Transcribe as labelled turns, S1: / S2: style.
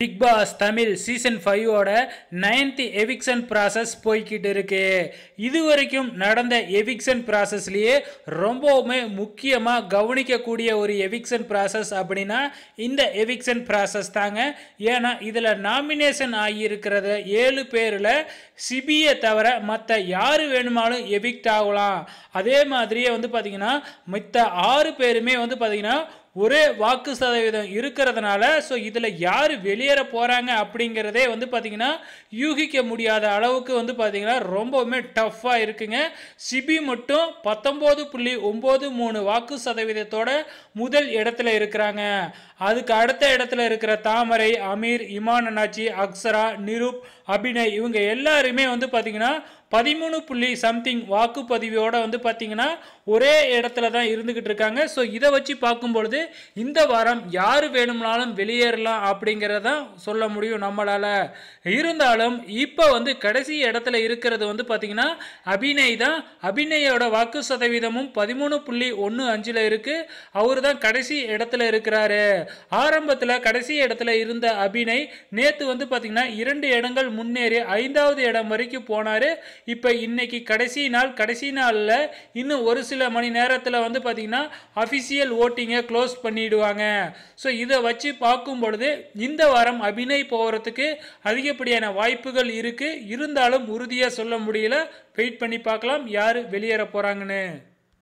S1: big Boss Tamil season ஃபைவோட ninth eviction process போய்கிட்டு இருக்கு இது வரைக்கும் நடந்த எவிக்ஷன் ப்ராசஸ்லேயே ரொம்பவுமே முக்கியமாக கவனிக்கக்கூடிய ஒரு எவிக்ஷன் ப்ராசஸ் அப்படின்னா இந்த எவிக்ஷன் ப்ராசஸ் தாங்க ஏன்னா இதில் நாமினேஷன் ஆகியிருக்கிறத ஏழு பேரில் சிபியை தவிர மற்ற யார் வேணுமாலும் எவிக்ட் ஆகலாம் அதே மாதிரியே வந்து பார்த்திங்கன்னா மற்ற ஆறு பேருமே வந்து பார்த்திங்கன்னா ஒரே வாக்கு சதவீதம் இருக்கிறதுனால ஸோ இதில் யார் வெளியேற போகிறாங்க அப்படிங்கிறதே வந்து பார்த்திங்கன்னா யூகிக்க முடியாத அளவுக்கு வந்து பார்த்திங்கன்னா ரொம்பவுமே டஃப்பாக இருக்குங்க சிபி மட்டும் பத்தொம்போது புள்ளி ஒம்பது மூணு வாக்கு சதவீதத்தோட முதல் இடத்துல இருக்கிறாங்க அதுக்கு அடுத்த இடத்துல இருக்கிற தாமரை அமீர் இமான் அண்ணாச்சி அக்ஸரா நிருப் அபிநய் இவங்க எல்லாருமே வந்து பார்த்திங்கன்னா பதிமூணு புள்ளி சம்திங் வாக்குப்பதிவோடு வந்து பார்த்திங்கன்னா ஒரே இடத்துல தான் இருந்துக்கிட்டு இருக்காங்க ஸோ இதை வச்சு பார்க்கும்பொழுது வந்து இந்த வாரம் யார் வேணும்னாலும் வெளியேறலாம் அப்படிங்கிறத சொல்ல முடியும் நம்மளால் இருந்தாலும் இப்போ வந்து கடைசி இடத்துல இருக்கிறது வந்து பார்த்திங்கன்னா அபிநய் தான் அபிநயோட வாக்கு சதவீதமும் பதிமூணு புள்ளி ஒன்று அஞ்சில் இருக்குது அவர் தான் கடைசி இடத்துல இருக்கிறாரு ஆரம்பத்தில் கடைசி இடத்துல இருந்த அபிநய் நேற்று வந்து பார்த்திங்கன்னா இரண்டு இடங்கள் முன்னேறி ஐந்தாவது இடம் வரைக்கும் போனார் இப்போ இன்னைக்கு கடைசி நாள் கடைசி நாளில் இன்னும் ஒரு சில மணி நேரத்தில் வந்து பார்த்திங்கன்னா அஃபிஷியல் ஓட்டிங்கை க்ளோஸ் க்ளோஸ் பண்ணிடுவாங்க ஸோ இதை வச்சு பார்க்கும் பொழுது இந்த வாரம் அபிநய் போகிறதுக்கு அதிகப்படியான வாய்ப்புகள் இருக்குது இருந்தாலும் உறுதியாக சொல்ல முடியல வெயிட் பண்ணி பார்க்கலாம் யார் வெளியேற போகிறாங்கன்னு